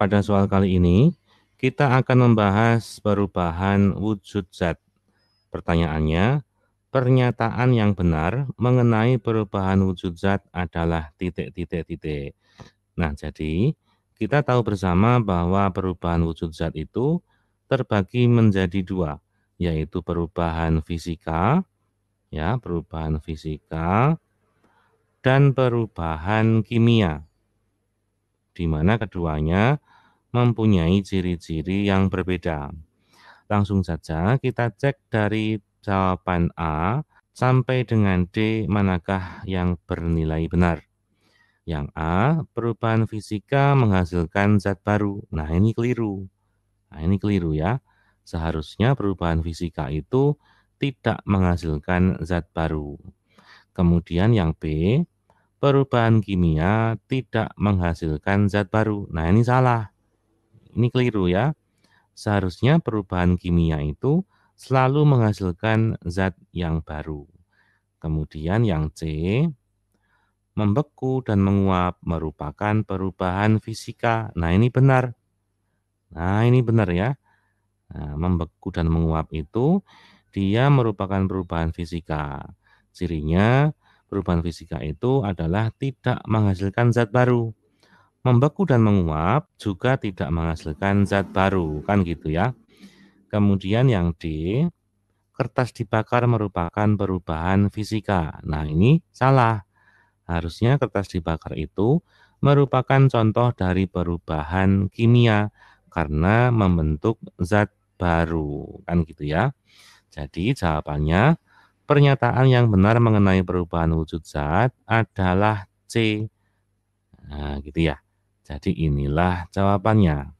Pada soal kali ini, kita akan membahas perubahan wujud zat. Pertanyaannya, pernyataan yang benar mengenai perubahan wujud zat adalah titik-titik-titik. Nah, jadi kita tahu bersama bahwa perubahan wujud zat itu terbagi menjadi dua, yaitu perubahan fisika, ya, perubahan fisika, dan perubahan kimia, di mana keduanya mempunyai ciri-ciri yang berbeda. Langsung saja kita cek dari jawaban A sampai dengan D manakah yang bernilai benar. Yang A, perubahan fisika menghasilkan zat baru. Nah, ini keliru. Nah, ini keliru ya. Seharusnya perubahan fisika itu tidak menghasilkan zat baru. Kemudian yang B, perubahan kimia tidak menghasilkan zat baru. Nah, ini salah. Ini keliru ya. Seharusnya perubahan kimia itu selalu menghasilkan zat yang baru. Kemudian yang C, membeku dan menguap merupakan perubahan fisika. Nah ini benar. Nah ini benar ya. Nah, membeku dan menguap itu dia merupakan perubahan fisika. Cirinya perubahan fisika itu adalah tidak menghasilkan zat baru membeku dan menguap juga tidak menghasilkan zat baru, kan gitu ya. Kemudian yang D, kertas dibakar merupakan perubahan fisika. Nah ini salah. Harusnya kertas dibakar itu merupakan contoh dari perubahan kimia karena membentuk zat baru, kan gitu ya. Jadi jawabannya pernyataan yang benar mengenai perubahan wujud zat adalah C. Nah, gitu ya. Jadi inilah jawabannya.